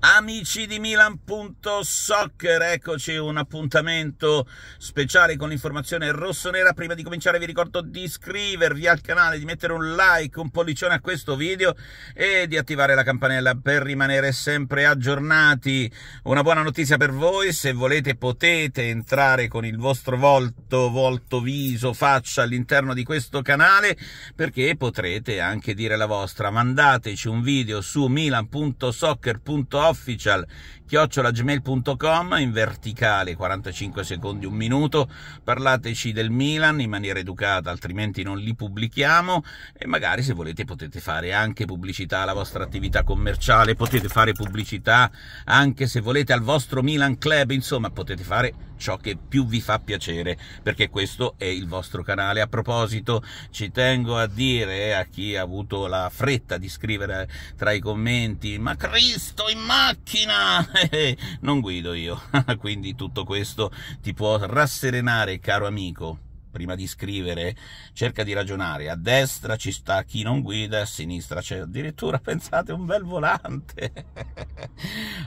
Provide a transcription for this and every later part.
Amici di Milan.soccer, eccoci un appuntamento speciale con l'informazione rossonera. Prima di cominciare vi ricordo di iscrivervi al canale, di mettere un like, un pollicione a questo video e di attivare la campanella per rimanere sempre aggiornati. Una buona notizia per voi, se volete potete entrare con il vostro volto, volto, viso, faccia all'interno di questo canale perché potrete anche dire la vostra. Mandateci un video su milan.soccer.org official chiocciolagmail.com in verticale 45 secondi un minuto parlateci del Milan in maniera educata altrimenti non li pubblichiamo e magari se volete potete fare anche pubblicità alla vostra attività commerciale potete fare pubblicità anche se volete al vostro Milan Club insomma potete fare ciò che più vi fa piacere, perché questo è il vostro canale. A proposito, ci tengo a dire a chi ha avuto la fretta di scrivere tra i commenti «Ma Cristo in macchina!» Non guido io, quindi tutto questo ti può rasserenare, caro amico prima di scrivere, cerca di ragionare. A destra ci sta chi non guida, a sinistra c'è addirittura, pensate, un bel volante.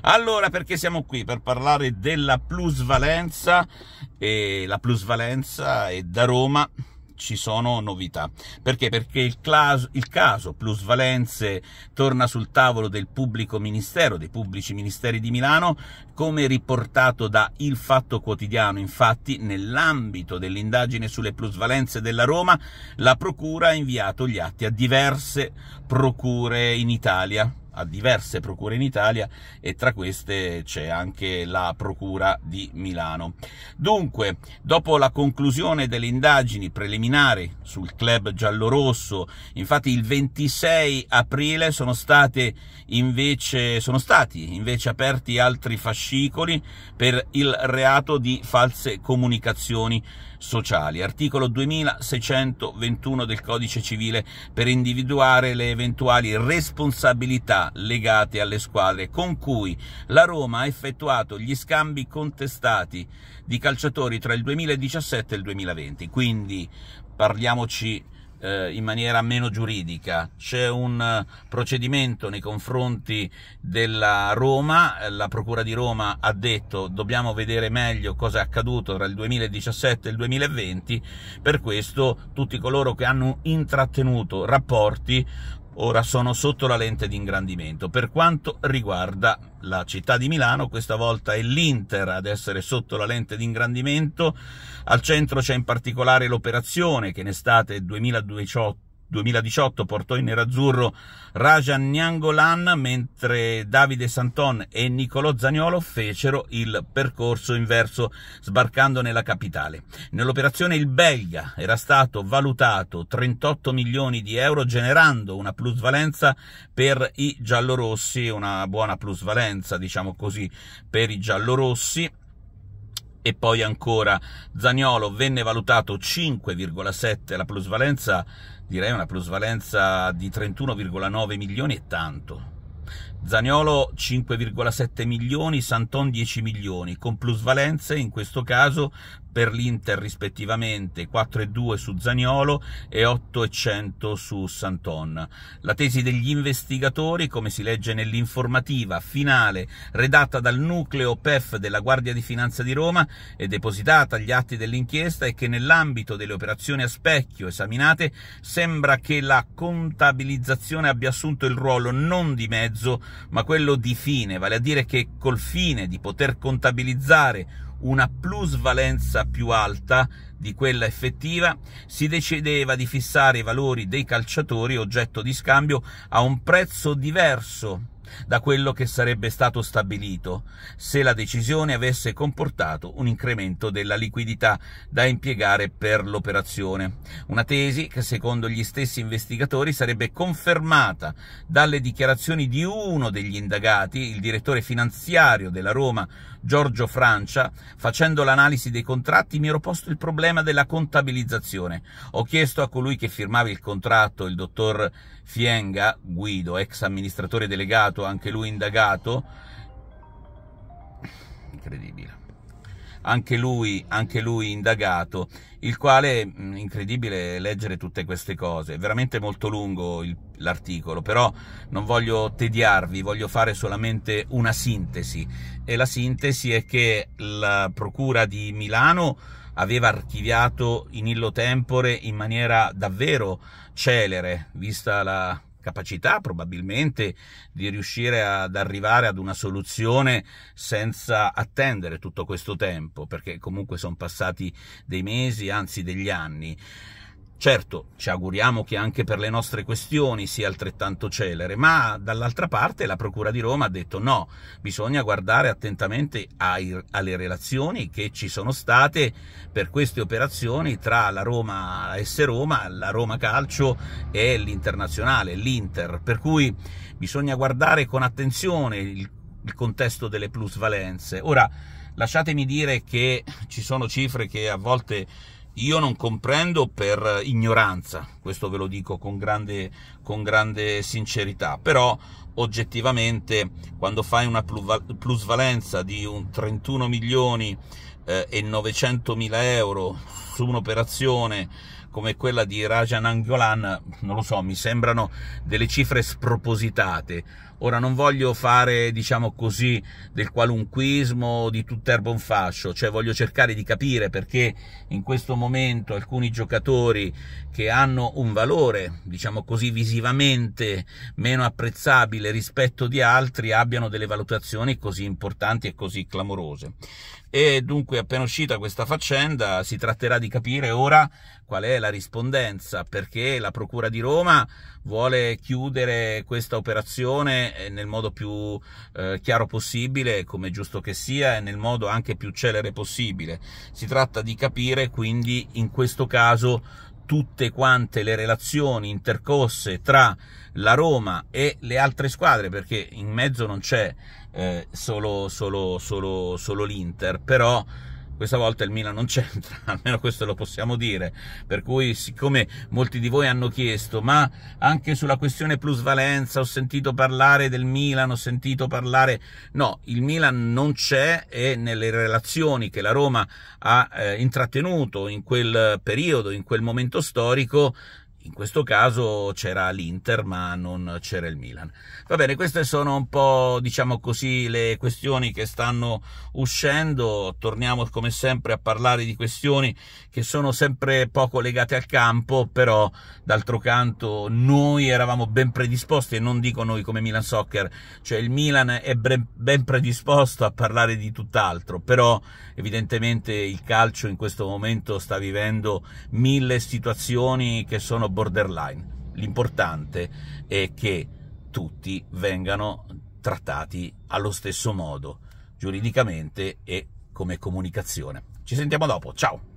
Allora, perché siamo qui? Per parlare della plusvalenza, e la plusvalenza e da Roma ci sono novità. Perché? Perché il, claso, il caso Plusvalenze torna sul tavolo del pubblico ministero, dei pubblici ministeri di Milano, come riportato da Il Fatto Quotidiano. Infatti, nell'ambito dell'indagine sulle plusvalenze della Roma, la Procura ha inviato gli atti a diverse procure in Italia a diverse procure in Italia e tra queste c'è anche la procura di Milano. Dunque, dopo la conclusione delle indagini preliminari sul club giallorosso, infatti il 26 aprile sono, invece, sono stati invece aperti altri fascicoli per il reato di false comunicazioni sociali, articolo 2621 del codice civile per individuare le eventuali responsabilità legate alle squadre con cui la Roma ha effettuato gli scambi contestati di calciatori tra il 2017 e il 2020. Quindi parliamoci eh, in maniera meno giuridica. C'è un eh, procedimento nei confronti della Roma, eh, la Procura di Roma ha detto dobbiamo vedere meglio cosa è accaduto tra il 2017 e il 2020, per questo tutti coloro che hanno intrattenuto rapporti ora sono sotto la lente di ingrandimento. Per quanto riguarda la città di Milano, questa volta è l'Inter ad essere sotto la lente di ingrandimento. Al centro c'è in particolare l'operazione che in estate 2018 2018 portò in nerazzurro Rajan Nyangolan, mentre Davide Santon e Niccolò Zagnolo fecero il percorso inverso sbarcando nella capitale. Nell'operazione il belga era stato valutato 38 milioni di euro generando una plusvalenza per i giallorossi, una buona plusvalenza diciamo così per i giallorossi e poi ancora Zagnolo venne valutato 5,7 la plusvalenza, direi una plusvalenza di 31,9 milioni e tanto. Zaniolo 5,7 milioni, Santon 10 milioni, con plusvalenze in questo caso per l'Inter rispettivamente 4,2 su Zaniolo e 8,100 su Santon. La tesi degli investigatori, come si legge nell'informativa finale redatta dal nucleo PEF della Guardia di Finanza di Roma e depositata agli atti dell'inchiesta, è che nell'ambito delle operazioni a specchio esaminate sembra che la contabilizzazione abbia assunto il ruolo non di mezzo ma quello di fine, vale a dire che col fine di poter contabilizzare una plusvalenza più alta di quella effettiva, si decideva di fissare i valori dei calciatori oggetto di scambio a un prezzo diverso da quello che sarebbe stato stabilito se la decisione avesse comportato un incremento della liquidità da impiegare per l'operazione. Una tesi che secondo gli stessi investigatori sarebbe confermata dalle dichiarazioni di uno degli indagati, il direttore finanziario della Roma Giorgio Francia, facendo l'analisi dei contratti mi ero posto il problema della contabilizzazione. Ho chiesto a colui che firmava il contratto, il dottor Fienga Guido, ex amministratore delegato stato anche lui indagato. Incredibile. Anche lui, anche lui, indagato, il quale mm, incredibile leggere tutte queste cose, è veramente molto lungo il, l'articolo, però non voglio tediarvi, voglio fare solamente una sintesi e la sintesi è che la Procura di Milano aveva archiviato in illo tempore in maniera davvero celere, vista la capacità probabilmente di riuscire ad arrivare ad una soluzione senza attendere tutto questo tempo, perché comunque sono passati dei mesi, anzi degli anni. Certo, ci auguriamo che anche per le nostre questioni sia altrettanto celere, ma dall'altra parte la Procura di Roma ha detto no, bisogna guardare attentamente ai, alle relazioni che ci sono state per queste operazioni tra la Roma S Roma, la Roma Calcio e l'Internazionale, l'Inter, per cui bisogna guardare con attenzione il, il contesto delle plusvalenze. Ora, lasciatemi dire che ci sono cifre che a volte io non comprendo per ignoranza, questo ve lo dico con grande, con grande sincerità, però oggettivamente quando fai una plusvalenza di un 31 milioni eh, e 900 mila euro su un'operazione come quella di Rajan Angiolan, non lo so, mi sembrano delle cifre spropositate. Ora non voglio fare, diciamo così, del qualunquismo di tutterbo un fascio, cioè voglio cercare di capire perché in questo momento alcuni giocatori che hanno un valore, diciamo così, visivamente meno apprezzabile rispetto di altri abbiano delle valutazioni così importanti e così clamorose. E dunque appena uscita questa faccenda si tratterà di capire ora qual è la rispondenza, perché la Procura di Roma vuole chiudere questa operazione eh, nel modo più eh, chiaro possibile, come giusto che sia, e nel modo anche più celere possibile. Si tratta di capire quindi in questo caso tutte quante le relazioni intercosse tra la Roma e le altre squadre, perché in mezzo non c'è eh, solo, solo, solo, solo l'Inter, però questa volta il Milan non c'entra, almeno questo lo possiamo dire, per cui siccome molti di voi hanno chiesto, ma anche sulla questione plusvalenza ho sentito parlare del Milan, ho sentito parlare... No, il Milan non c'è e nelle relazioni che la Roma ha eh, intrattenuto in quel periodo, in quel momento storico, in questo caso c'era l'Inter, ma non c'era il Milan. Va bene, queste sono un po', diciamo così, le questioni che stanno uscendo. Torniamo come sempre a parlare di questioni che sono sempre poco legate al campo, però d'altro canto noi eravamo ben predisposti, e non dico noi come Milan Soccer, cioè il Milan è ben predisposto a parlare di tutt'altro, però evidentemente il calcio in questo momento sta vivendo mille situazioni che sono borderline. L'importante è che tutti vengano trattati allo stesso modo, giuridicamente e come comunicazione. Ci sentiamo dopo, ciao!